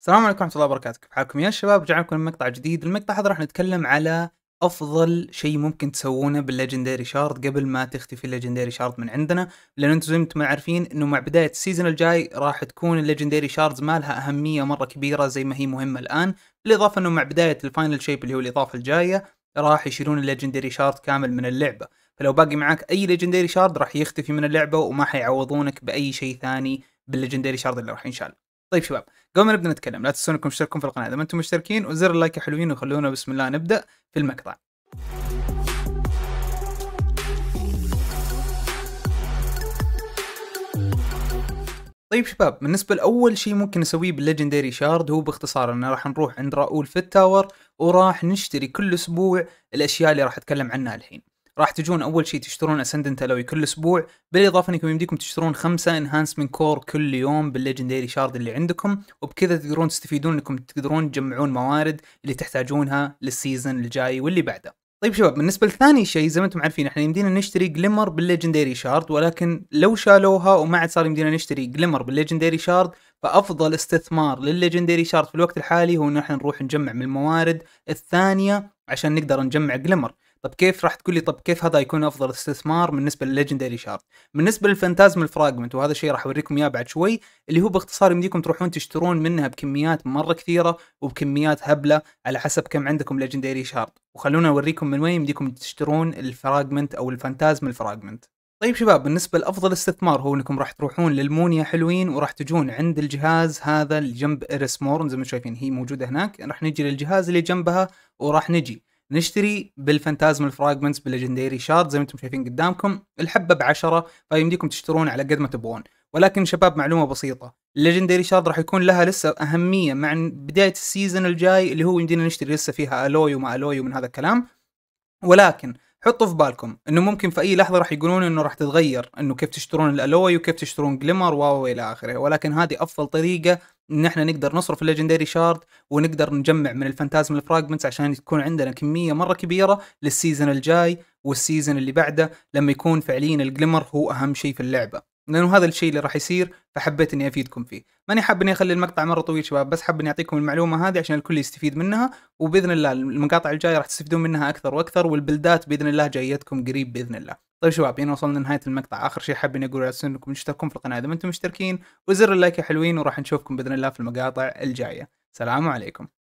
السلام عليكم ورحمة الله وبركاته، كيف حالكم يا شباب؟ رجعنا لكم مقطع جديد، المقطع هذا راح نتكلم على أفضل شيء ممكن تسوونه بالليجندري شارد قبل ما تختفي الليجندري شارد من عندنا، لأن أنتم زي ما أنتم عارفين أنه مع بداية السيزون الجاي راح تكون الليجندري شاردز ما لها أهمية مرة كبيرة زي ما هي مهمة الآن، بالإضافة أنه مع بداية الفاينل شيب اللي هو الإضافة الجاية راح يشيلون الليجندري شارد كامل من اللعبة، فلو باقي معك أي ليجندري شارد راح يختفي من اللعبة وما حيعوضونك بأي شيء ثاني بالليجندري شارد اللي راح ينشال. طيب شباب قبل ما نبدا نتكلم لا تنسون انكم تشتركون في القناه اذا ما انتم مشتركين وزر اللايك يا حلوين وخلونا بسم الله نبدا في المقطع طيب شباب بالنسبة لأول شيء ممكن نسويه بالليجندري شارد هو باختصار أن راح نروح عند راؤول في التاور وراح نشتري كل أسبوع الأشياء اللي راح أتكلم عنها الحين راح تجون اول شيء تشترون اسندنت الوي كل اسبوع بالاضافه انكم يمديكم تشترون خمسة انهانسمنت كور كل يوم بالليجندري شارد اللي عندكم وبكذا تقدرون تستفيدون انكم تقدرون تجمعون موارد اللي تحتاجونها للسيزون الجاي واللي بعده طيب شباب بالنسبه لثاني شيء زي ما انتم عارفين احنا يمدينا نشتري جليمر بالليجندري شارد ولكن لو شالوها وما عاد صار يمدينا نشتري جليمر بالليجندري شارد فافضل استثمار للليجندري شارد في الوقت الحالي هو ان احنا نروح نجمع من الموارد الثانيه عشان نقدر نجمع جليمر طب كيف راح تقول لي طب كيف هذا يكون افضل استثمار بالنسبه للليجندري شارد بالنسبه للفانتازم الفراجمنت وهذا الشيء راح اوريكم اياه بعد شوي اللي هو باختصار يمديكم تروحون تشترون منها بكميات مره كثيره وبكميات هبله على حسب كم عندكم ليجندري شارد وخلونا اوريكم من وين يمديكم تشترون الفراجمنت او الفانتازم الفراجمنت طيب شباب بالنسبة لأفضل استثمار هو أنكم راح تروحون للمونيا حلوين وراح تجون عند الجهاز هذا اللي جنب مورن زي ما شايفين هي موجودة هناك راح نجي للجهاز اللي جنبها وراح نجي نشتري بالفانتازم الفراجمنتس بالليجندري شارد زي ما انتم شايفين قدامكم الحبه ب 10 فيمديكم تشترون على قد ما تبغون ولكن شباب معلومه بسيطه الليجندري شارد راح يكون لها لسه اهميه مع بدايه السيزون الجاي اللي هو يمدينا نشتري لسه فيها الوي وما الوي ومن هذا الكلام ولكن حطوا في بالكم انه ممكن في اي لحظه راح يقولون انه راح تتغير انه كيف تشترون الالوي وكيف تشترون جليمر واو الى اخره ولكن هذه افضل طريقه ان احنا نقدر نصرف الليجندري شارد ونقدر نجمع من الفانتازم الفراجمنتس عشان تكون عندنا كميه مره كبيره للسيزون الجاي والسيزون اللي بعده لما يكون فعليا الجلمر هو اهم شيء في اللعبه لانه هذا الشيء اللي راح يصير فحبيت اني افيدكم فيه ماني حاب اني اخلي المقطع مره طويل شباب بس حاب اني اعطيكم المعلومه هذه عشان الكل يستفيد منها وباذن الله المقاطع الجايه راح تستفيدون منها اكثر واكثر والبلدات باذن الله جايتكم قريب باذن الله طيب شباب هنا يعني وصلنا لنهايه المقطع اخر شيء حابين اقول على انكم تشتركون في القناه اذا ما انتم مشتركين وزر اللايك يا حلوين وراح نشوفكم باذن الله في المقاطع الجايه سلام عليكم